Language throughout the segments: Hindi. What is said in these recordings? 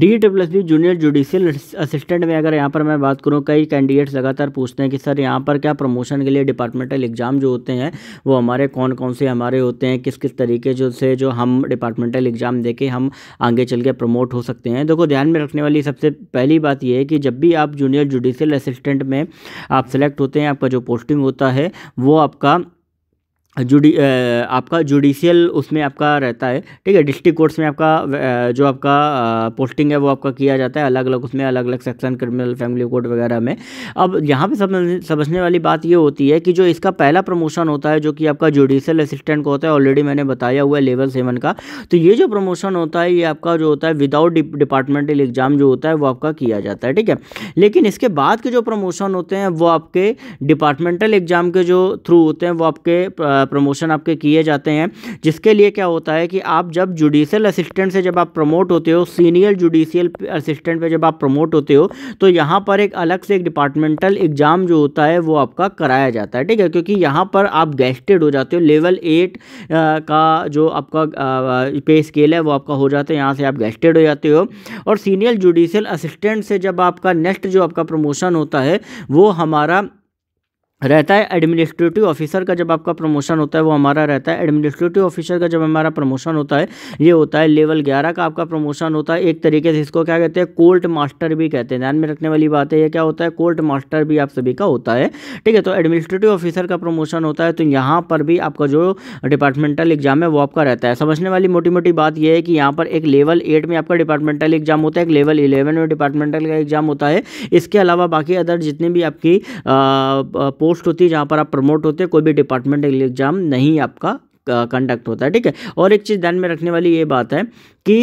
D W B junior judicial assistant में अगर यहाँ पर मैं बात करूँ कई कैंडिडेट्स लगातार पूछते हैं कि सर यहाँ पर क्या प्रमोशन के लिए डिपार्टमेंटल एग्जाम जो होते हैं वो हमारे कौन कौन से हमारे होते हैं किस किस तरीके जो से जो हम डिपार्टमेंटल एग्जाम दे के हम आगे चल के प्रमोट हो सकते हैं देखो ध्यान में रखने वाली सबसे पहली बात यह है कि जब भी आप जूनियर जुडिशियल असिस्टेंट में आप सेलेक्ट होते हैं आपका जो पोस्टिंग होता है वो आपका जुडी आपका जुडिशियल उसमें आपका रहता है ठीक है डिस्ट्रिक्ट कोर्ट्स में आपका जो आपका पोस्टिंग है वो आपका किया जाता है अलग अलग उसमें अलग अलग सेक्शन क्रिमिनल फैमिली कोर्ट वगैरह में अब यहाँ पे समझ समझने वाली बात ये होती है कि जो इसका पहला प्रमोशन होता है जो कि आपका जुडिशियल असिस्टेंट का होता है ऑलरेडी मैंने बताया हुआ है लेवल सेवन का तो ये जो प्रमोशन होता है ये आपका जो होता है विदाउट डिपार्टमेंटल एग्जाम जो होता है वो आपका किया जाता है ठीक है लेकिन इसके बाद के जो प्रमोशन होते हैं वो आपके डिपार्टमेंटल एग्जाम के जो थ्रू होते हैं वो आपके प्रमोशन आपके किए जाते हैं जिसके लिए क्या होता है कि आप जब जुडिशियल असिस्टेंट से जब आप प्रमोट होते हो सीनियर जुडिशियल असिस्टेंट पे जब आप प्रमोट होते हो तो यहाँ पर एक अलग से एक डिपार्टमेंटल एग्ज़ाम जो होता है वो आपका कराया जाता है ठीक है क्योंकि यहाँ पर आप गेस्टेड हो जाते हो लेवल एट का जो आपका पे स्केल है वो आपका हो जाता है यहाँ से आप गेस्टेड हो जाते हो और सीनियर जुडिशियल असिस्टेंट से जब आपका नेक्स्ट जो आपका प्रमोशन होता है वो हमारा रहता है एडमिनिस्ट्रेटिव ऑफिसर का जब आपका प्रमोशन होता है वो हमारा रहता है एडमिनिस्ट्रेटिव ऑफिसर का जब हमारा प्रमोशन होता है ये होता है लेवल ग्यारह का आपका प्रमोशन होता है एक तरीके से इसको क्या कहते हैं कोर्ट मास्टर भी कहते हैं ध्यान में रखने वाली बात है ये क्या होता है कोर्ट मास्टर भी आप सभी का होता है ठीक है तो एडमिनिस्ट्रेटिव ऑफिसर का प्रमोशन होता है तो यहाँ पर भी आपका जो डिपार्टमेंटल एग्जाम है वो आपका रहता है समझने वाली मोटी मोटी बात यह है कि यहाँ पर एक लेवल एट में आपका डिपार्टमेंटल एग्जाम होता है एक लेवल इलेवन में डिपार्टमेंटल का एग्जाम होता है इसके अलावा बाकी अदर जितने भी आपकी पोस्ट पोस्ट होती है जहाँ पर आप प्रमोट होते हैं कोई भी डिपार्टमेंट एग्जाम नहीं आपका कंडक्ट होता है ठीक है और एक चीज़ ध्यान में रखने वाली ये बात है कि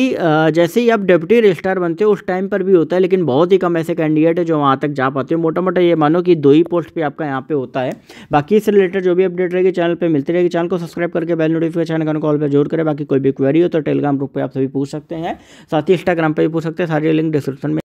जैसे ही आप डिप्टी रजिस्ट्रार बनते हो उस टाइम पर भी होता है लेकिन बहुत ही कम ऐसे कैंडिडेट है जो वहाँ तक जा पाते हो मोटा मोटा ये मानो कि दो ही पोस्ट पे आपका यहाँ पे होता है बाकी इससे रिलेटेड जो भी अपडेट रहेगी चैनल पर मिलती रहेगी चैनल को सब्सक्राइब करके बेल नोटिफिकेशन करने कॉल पर जरूर करें बाकी कोई भी क्वेरी हो तो टेलीग्राम ग्रुप पर आप सभी पूछ सकते हैं साथ ही इंस्टाग्राम पर भी पूछ सकते हैं सारे लिंक डिस्क्रिप्शन में